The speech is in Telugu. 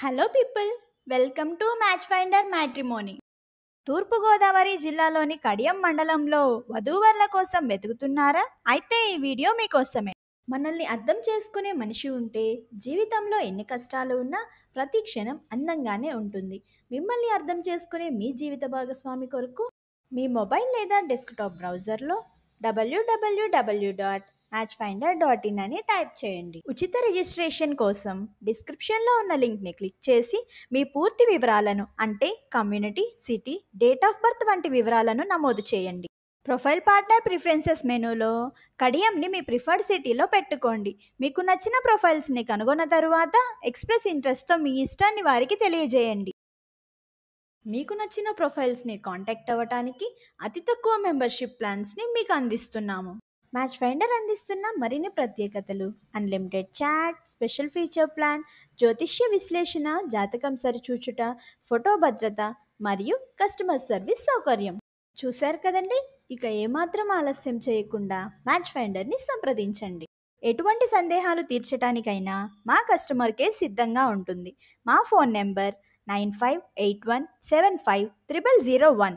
hello people welcome to Match Finder matrimony Thoorpu Godavari జిల్లాలోని కడియం మండలంలో వధూవర్ల కోసం వెతుకుతున్నారా అయితే ఈ వీడియో మీకోసమే మనల్ని అర్థం చేసుకునే మనిషి ఉంటే జీవితంలో ఎన్ని కష్టాలు ఉన్నా ప్రతి క్షణం అందంగానే ఉంటుంది మిమ్మల్ని అర్థం చేసుకునే మీ జీవిత భాగస్వామి కొరకు మీ మొబైల్ లేదా డెస్క్టాప్ బ్రౌజర్లో W W W dot Match Finder dot in అని టైప్ చేయండి ఉచిత రిజిస్ట్రేషన్ కోసం డిస్క్రిప్షన్లో ఉన్న లింక్ని క్లిక్ చేసి మీ పూర్తి వివరాలను అంటే community city date of birth వంటి వివరాలను నమోదు చేయండి ప్రొఫైల్ పార్ట్నర్ ప్రిఫరెన్సెస్ మెనూలో కడియంని మీ ప్రిఫర్డ్ సిటీలో పెట్టుకోండి మీకు నచ్చిన ప్రొఫైల్స్ని కనుగొన్న తరువాత ఎక్స్ప్రెస్ ఇంట్రెస్ట్తో మీ ఇష్టాన్ని వారికి తెలియజేయండి మీకు నచ్చిన ప్రొఫైల్స్ని కాంటాక్ట్ అవ్వటానికి అతి తక్కువ మెంబర్షిప్ ప్లాన్స్ని మీకు అందిస్తున్నాము మ్యాచ్ ఫైండర్ అందిస్తున్న మరిన్ని ప్రత్యేకతలు unlimited chat special feature plan జ్యోతిష్య విశ్లేషణ జాతకం సరిచూచుట ఫోటో భద్రత మరియు కస్టమర్ సర్వీస్ సౌకర్యం చూశారు కదండి ఇక ఏమాత్రం ఆలస్యం చేయకుండా మ్యాచ్ ఫైండర్ని సంప్రదించండి ఎటువంటి సందేహాలు తీర్చడానికైనా మా కస్టమర్ కేర్ సిద్ధంగా ఉంటుంది మా phone number nine five eight one seven five triple zero one